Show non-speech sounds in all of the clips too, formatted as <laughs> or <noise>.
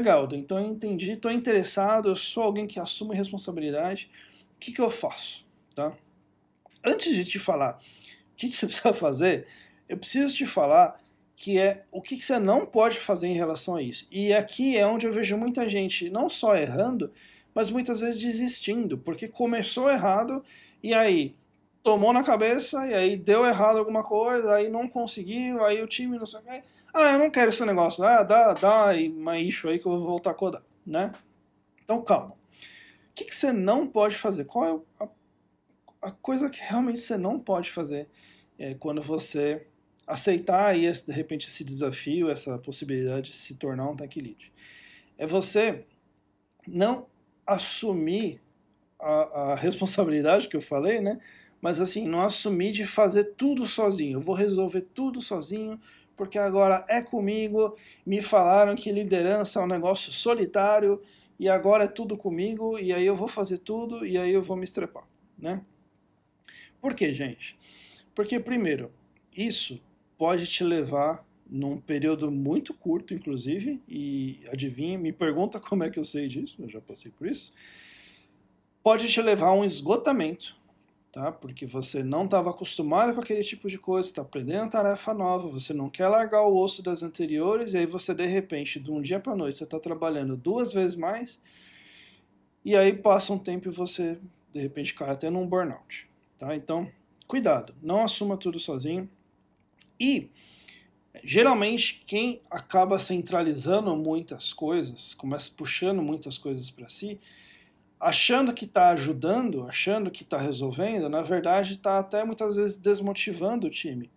Legal, então eu entendi, estou interessado, eu sou alguém que assume responsabilidade, o que, que eu faço? Tá? Antes de te falar o que, que você <laughs> precisa fazer, eu preciso te falar que é o que, que você não pode fazer em relação a isso. E aqui é onde eu vejo muita gente não só errando, mas muitas vezes desistindo, porque começou errado e aí tomou na cabeça e aí deu errado alguma coisa, aí não conseguiu, aí o time não sei o que. Ah, eu não quero esse negócio. Ah, dá, dá uma isso aí que eu vou voltar a codar, né? Então calma. O que, que você não pode fazer? Qual é a, a coisa que realmente você não pode fazer é quando você aceitar aí esse, de repente esse desafio, essa possibilidade de se tornar um tech lead? É você não assumir a, a responsabilidade que eu falei, né? mas assim, não assumir de fazer tudo sozinho. Eu vou resolver tudo sozinho, porque agora é comigo. Me falaram que liderança é um negócio solitário e agora é tudo comigo e aí eu vou fazer tudo e aí eu vou me estrepar, né? Por quê, gente? Porque primeiro, isso pode te levar num período muito curto, inclusive, e adivinha, me pergunta <laughs> como é que eu sei disso, eu já passei por isso. Pode te levar a um esgotamento tá? Porque você não estava acostumado com aquele tipo de coisa, está aprendendo tarefa nova, você não quer largar o osso das anteriores, e aí você de repente, de um dia para noite, você está trabalhando duas vezes mais, e aí passa um tempo e você de repente cai até num burnout, tá? Então, cuidado, não assuma tudo sozinho. E geralmente quem acaba centralizando muitas coisas, começa puxando muitas coisas para si, achando que está ajudando, achando que está resolvendo, na verdade está até muitas vezes desmotivando o time.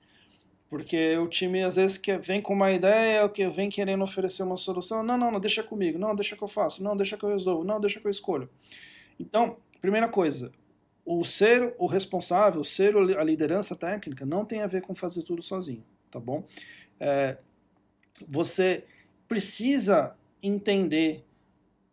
Porque o time às vezes quer, vem com uma ideia, que vem querendo oferecer uma solução. Não, não, não, deixa comigo. Não, deixa que eu faço. Não, deixa que eu resolvo. Não, deixa que eu escolho. Então, primeira coisa, o ser o responsável, ser a liderança técnica, não tem a ver com fazer tudo sozinho, tá bom? É, você precisa entender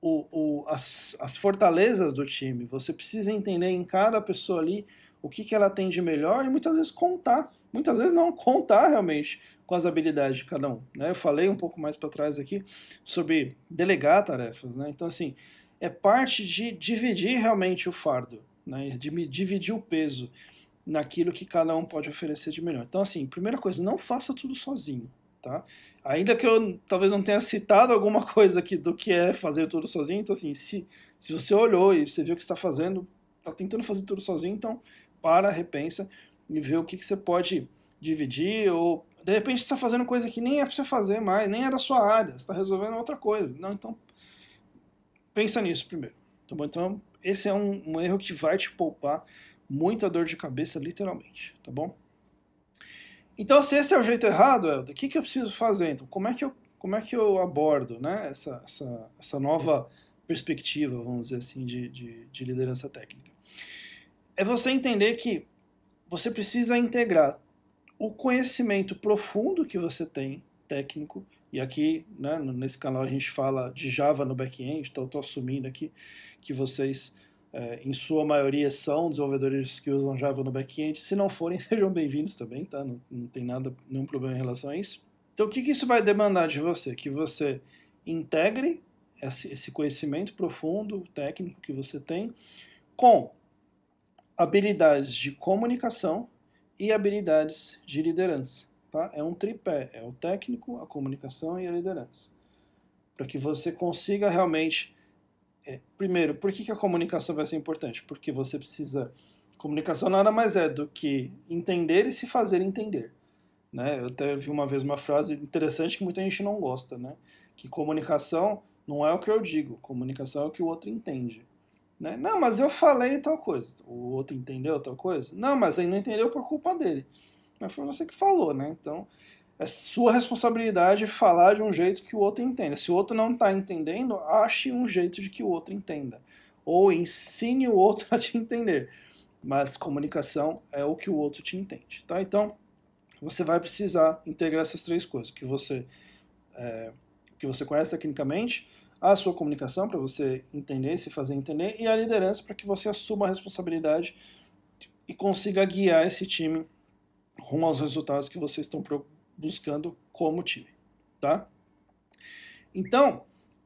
o, o, as, as fortalezas do time. Você precisa entender em cada pessoa ali o que, que ela tem de melhor e muitas vezes contar. Muitas vezes não <laughs> contar realmente com as habilidades de cada um. Né? Eu falei um pouco mais para trás aqui sobre delegar tarefas. Né? Então, assim, é parte de dividir realmente o fardo, né? de dividir o peso naquilo que cada um pode oferecer de melhor. Então, assim, primeira coisa, não faça tudo sozinho tá? Ainda que eu talvez não tenha citado alguma <laughs> coisa aqui do que é fazer tudo sozinho, então assim, se, se você olhou e você viu o que está fazendo, está tentando fazer tudo sozinho, então para, repensa e vê o que, que você pode dividir ou de repente está fazendo coisa que nem é para você fazer mais, nem é da sua área, está resolvendo outra coisa. Não, então pensa nisso primeiro. Tá bom? Então esse é um, um erro que vai te poupar muita dor de cabeça, literalmente, tá bom? Então, se esse é o jeito errado, Helder, o que, que eu preciso fazer? Então, como é que eu, como é que eu abordo né, essa, essa, essa nova perspectiva, vamos dizer assim, de, de, de liderança técnica? É você entender que você precisa integrar o conhecimento profundo que você tem, técnico, e aqui, né, nesse canal a gente fala de Java no back-end, então estou assumindo aqui que vocês é, em sua maioria são desenvolvedores que usam Java no back-end. Se não forem, <laughs> sejam bem-vindos também, tá? Não, não, tem nada, nenhum problema em relação a isso. Então, o que, que isso vai demandar de você? Que você integre esse, esse conhecimento profundo, técnico que você tem, com habilidades de comunicação e habilidades de liderança. Tá? É um tripé, é o técnico, a comunicação e a liderança. Para que você consiga realmente é, primeiro, por que, que a comunicação vai ser importante? Porque você precisa. Comunicação nada mais é do que entender e se fazer entender. Né? Eu até vi uma vez uma frase interessante que muita gente não gosta, né? Que comunicação não é o que eu digo, comunicação é o que o outro entende. Né? Não, mas eu falei tal coisa. O outro entendeu tal coisa? Não, mas ele não entendeu por culpa dele. Mas foi você que falou, né? Então, é sua responsabilidade falar de um jeito que o outro entenda. Se o outro não está entendendo, ache um jeito de que o outro entenda. Ou ensine o outro <laughs> a te entender. Mas comunicação é o que o outro te entende. Tá? Então, você vai precisar integrar essas três coisas. que você, é, que você conhece tecnicamente, a sua comunicação para você entender, se fazer entender, e a liderança para que você assuma a responsabilidade e consiga guiar esse time rumo aos resultados que vocês estão procurando buscando como time, tá? Então,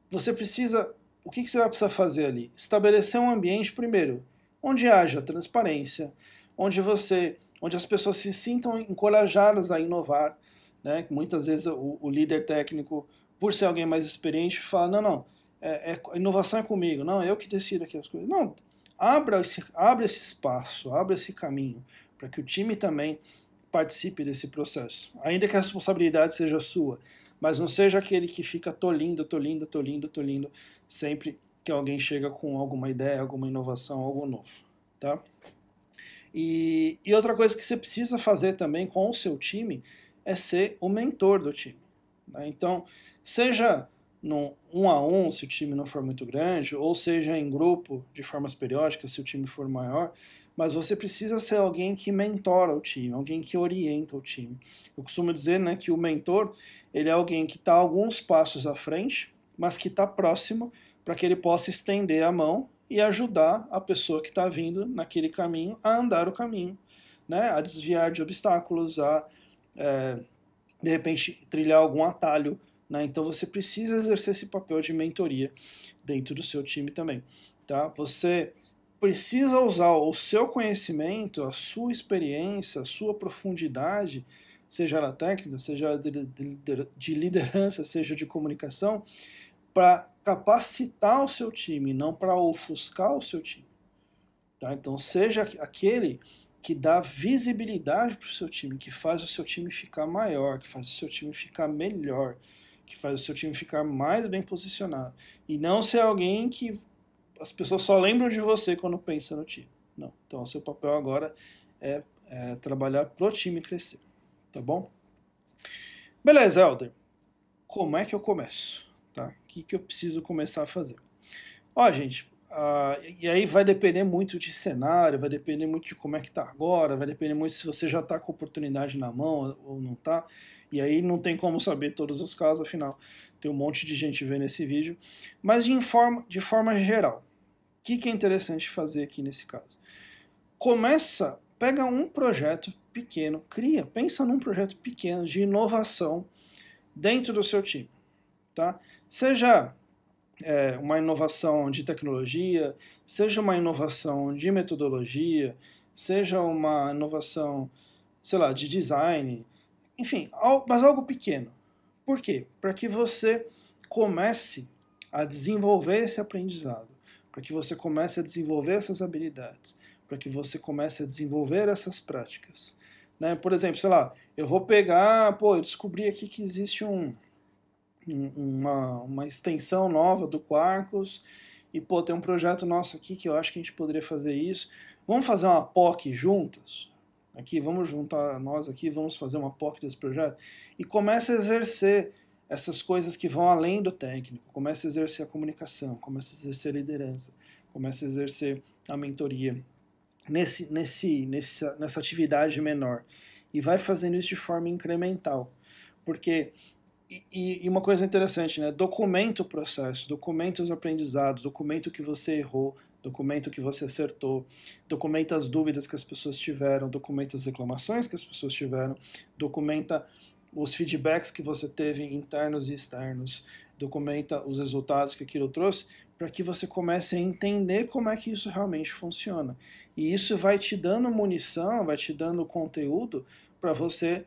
você precisa, o que, que você vai precisar fazer ali? Estabelecer um ambiente primeiro, onde haja transparência, onde você, onde as pessoas se sintam encorajadas a inovar, né? Muitas vezes o, o líder técnico, por ser alguém mais experiente, fala não, não, é, é, inovação é comigo, não, eu que decido aqui as coisas. Não, abra esse, abra esse espaço, abra esse caminho para que o time também participe desse processo, ainda que a responsabilidade seja sua, mas não seja aquele que fica tolindo, tolindo, tolindo, tolindo sempre que alguém chega com alguma ideia, alguma inovação, algo novo, tá? E, e outra coisa que você precisa fazer também com o seu time é ser o mentor do time. Né? Então, seja num um a um, se o time não for muito grande, ou seja em grupo de formas periódicas, se o time for maior, mas você precisa ser alguém que mentora o time, alguém que orienta o time. Eu costumo dizer né, que o mentor ele é alguém que está alguns passos à frente, mas que está próximo para que ele possa estender a mão e ajudar a pessoa que está vindo naquele caminho a andar o caminho, né, a desviar de obstáculos, a é, de repente trilhar algum atalho. Né? Então você precisa exercer esse papel de mentoria dentro do seu time também. Tá? Você precisa usar o seu conhecimento, a sua experiência, a sua profundidade, seja ela técnica, seja de liderança, seja de comunicação, para capacitar o seu time, não para ofuscar o seu time. Tá? Então, seja aquele que dá visibilidade para o seu time, que faz o seu time ficar maior, que faz o seu time ficar melhor, que faz o seu time ficar mais bem posicionado. E não ser alguém que as pessoas só lembram de você quando pensam no time. Não. Então, o seu papel agora é, é trabalhar pro time crescer. Tá bom? Beleza, Helder. Como é que eu começo? Tá? O que, que eu preciso começar a fazer? Ó, gente, Uh, e aí vai depender muito de cenário, vai depender muito de como é que tá agora, vai depender muito se você já tá com oportunidade na mão ou não tá. E aí não tem como saber todos os casos, afinal, tem um monte de gente vendo esse vídeo. Mas de forma, de forma geral, que, que é interessante fazer aqui nesse caso? Começa, pega um projeto pequeno, cria, pensa num projeto pequeno de inovação dentro do seu time. Tá? Seja é, uma inovação de tecnologia, seja uma inovação de metodologia, seja uma inovação, sei lá, de design, enfim, mas algo pequeno. Por quê? Para que você comece a desenvolver esse aprendizado para que você comece a desenvolver essas habilidades, para que você comece a desenvolver essas práticas. Né? Por exemplo, sei lá, eu vou pegar, pô, eu descobri aqui que existe um, um uma, uma extensão nova do Quarkus, e pô, tem um projeto nosso aqui que eu acho que a gente poderia fazer isso. Vamos fazer uma POC juntas? Aqui, vamos juntar nós aqui, vamos fazer uma POC desse projeto? E começa a exercer essas coisas que vão além do técnico. Começa a exercer a comunicação, começa a exercer a liderança, começa a exercer a mentoria nesse, nesse, nessa, nessa atividade menor. E vai fazendo isso de forma incremental. Porque, e, e uma coisa interessante, né? Documenta o processo, documenta os aprendizados, documenta o que você errou, documenta o que você acertou, documenta as dúvidas que as pessoas tiveram, documenta as reclamações que as pessoas tiveram, documenta os feedbacks que você teve internos e externos, documenta os resultados que aquilo trouxe, para que você comece a entender como é que isso realmente funciona. E isso vai te dando munição, vai te dando conteúdo para você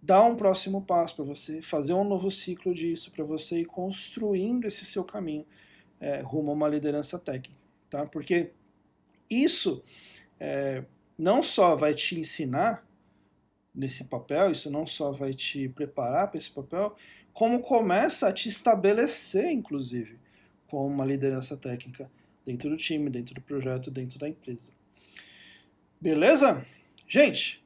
dar um próximo passo, para você fazer um novo ciclo disso, para você ir construindo esse seu caminho é, rumo a uma liderança técnica. Tá? Porque isso é, não só vai te ensinar nesse papel, isso não só vai te preparar para esse papel, como começa a te estabelecer, inclusive, com uma liderança técnica dentro do time, dentro do projeto, dentro da empresa. Beleza? Gente,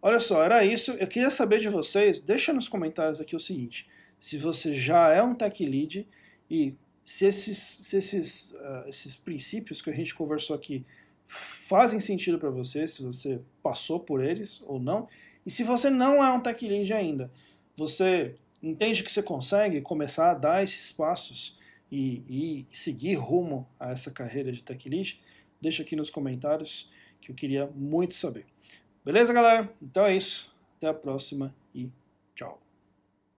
olha só, era isso. Eu queria saber de vocês, deixa nos comentários aqui o seguinte, se você já é um tech lead e se esses, se esses, uh, esses princípios que a gente conversou aqui fazem sentido para você, se você passou por eles ou não, e se você não é um tech lead ainda, você entende que você consegue começar a dar esses passos e, e seguir rumo a essa carreira de tech lead, deixa aqui nos comentários que eu queria muito saber. Beleza, galera? Então é isso. Até a próxima e tchau.